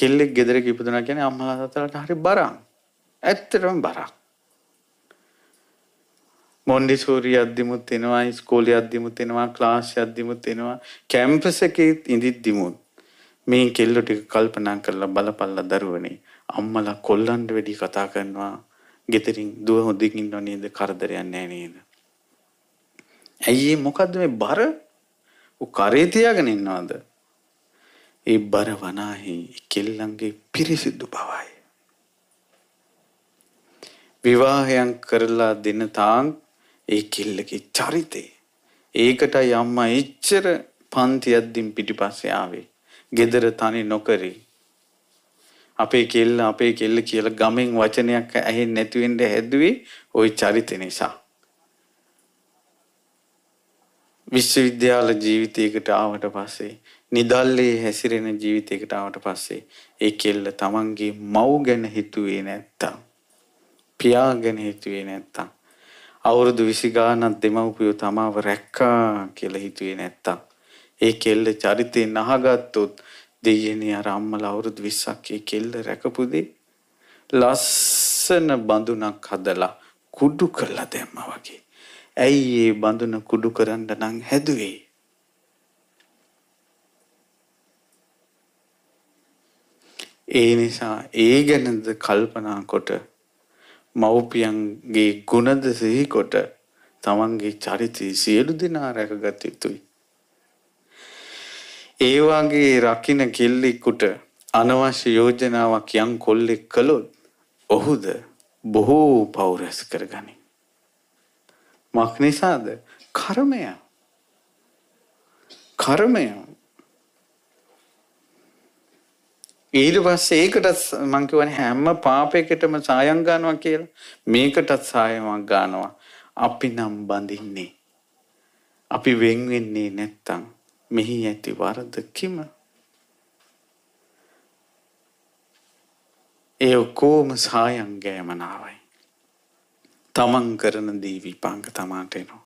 කෙල්ලෙක් ගෙදර කිපදුනා කියන්නේ අම්මලා තාත්තලාට හරි බරක්. ඇත්තටම බරක්. මොන්ඩිසෝරි අද්දිමුත් එනවා ස්කෝලේ අද්දිමුත් එනවා ක්ලාස් අද්දිමුත් එනවා කැම්පස් එකේ ඉඳිද්දිමුත් මේ කෙල්ලෝ ටික කල්පනා කරලා බලපල්ලා දරුවනේ අම්මලා කොල්ලන්ට වැඩි කතා කරනවා ගෙදරින් දුව හොඳින් ඉන්නව නේද කරදරයක් නැහැ නේද ඇයි මොකද්ද මේ බර උ කරේ තියාගෙන ඉන්නවද ඒ බර වනාහි කෙල්ලන්ගේ පිරිසිදු බවයි. විවාහයන් කරලා දෙන තාක් ඒ කෙල්ලගේ චරිතේ ඒකටයි අම්මා එච්චර පන්ති යද්දින් පිටිපස්සේ ආවේ. gedara තනි නොකරේ. අපේ කෙල්ල අපේ කෙල්ල කියලා ගමෙන් වචනයක් ඇහෙන්නේ නැති වෙන්න හැදුවේ ওই චරිත නිසා. විශ්වවිද්‍යාල ජීවිතයකට ආවට පස්සේ නිදල්ලේ හැසිරෙන ජීවිතයකට ආවට පස්සේ ඒ කෙල්ල තමන්ගේ මව් ගැන හිතුවේ නැත්තම් පියා ගැන හිතුවේ නැත්තම් අවුරුදු 20 ගානක් දෙමව්පියෝ තමාව රැක්කා කියලා හිතුවේ නැත්තම් ඒ කෙල්ල චරිතේ නහගත්තොත් දෙයනේ අර අම්මලා අවුරුදු 20ක් ඒ කෙල්ල රැකපු දේ ලස්සන බඳුනක් හදලා කුඩු කරලා දැම්මා වගේ. ඇයි ඒ බඳුන කුඩු කරන්න නම් හැදුවේ? ඒ නිසා ඒ ගැනද කල්පනා කොට මව්පියන්ගේ ගුණද සිහිකොට තමන්ගේ චරිතය සියලු දෙනා රැකගත යුතුයි. ඒවාගේ රකින කෙල්ලෙකුට අනවශ්‍ය යෝජනාවක් යම් කොල්ලෙක් කළොත් ඔහුද බොහෝ පෞරැස් කරගනි. මක් නිසාද කර්මය කර්මය ඊට පස්සේ ඒකටත් මං කියවනේ හැම පාපයකටම සායම් ගන්නවා කියලා. මේකටත් සායමක් ගන්නවා. අපි නම් බඳින්නේ. අපි වෙන් වෙන්නේ නැත්තම් මෙහි ඇති වරද කිම? ඒ කොම සායම් ගෑමනාවයි. තමන් කරන දී විපාක තමාට එනවා.